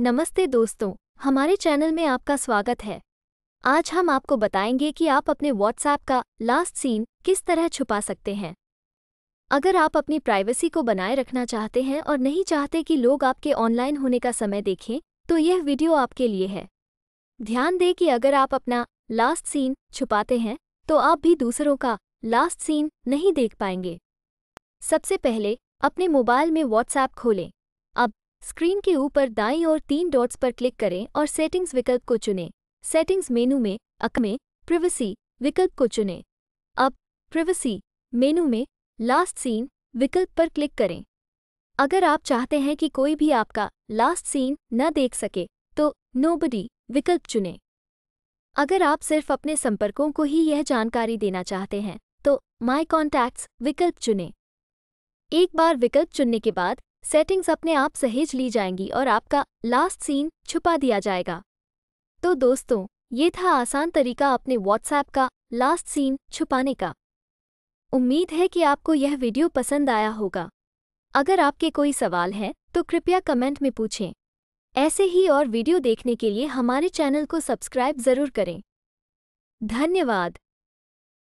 नमस्ते दोस्तों हमारे चैनल में आपका स्वागत है आज हम आपको बताएंगे कि आप अपने व्हाट्सऐप का लास्ट सीन किस तरह छुपा सकते हैं अगर आप अपनी प्राइवेसी को बनाए रखना चाहते हैं और नहीं चाहते कि लोग आपके ऑनलाइन होने का समय देखें तो यह वीडियो आपके लिए है ध्यान दें कि अगर आप अपना लास्ट सीन छुपाते हैं तो आप भी दूसरों का लास्ट सीन नहीं देख पाएंगे सबसे पहले अपने मोबाइल में व्हाट्सऐप खोलें स्क्रीन के ऊपर दाईं ओर तीन डॉट्स पर क्लिक करें और सेटिंग्स विकल्प को चुनें सेटिंग्स मेनू में अक में प्रिवेसी विकल्प को चुनें अब प्रिवेसी मेनू में लास्ट सीन विकल्प पर क्लिक करें अगर आप चाहते हैं कि कोई भी आपका लास्ट सीन न देख सके तो नोबडी विकल्प चुनें अगर आप सिर्फ अपने संपर्कों को ही यह जानकारी देना चाहते हैं तो माय कॉन्टैक्ट्स विकल्प चुनें एक बार विकल्प चुनने के बाद सेटिंग्स अपने आप सहेज ली जाएंगी और आपका लास्ट सीन छुपा दिया जाएगा तो दोस्तों ये था आसान तरीका अपने व्हाट्सएप का लास्ट सीन छुपाने का उम्मीद है कि आपको यह वीडियो पसंद आया होगा अगर आपके कोई सवाल हैं तो कृपया कमेंट में पूछें ऐसे ही और वीडियो देखने के लिए हमारे चैनल को सब्सक्राइब ज़रूर करें धन्यवाद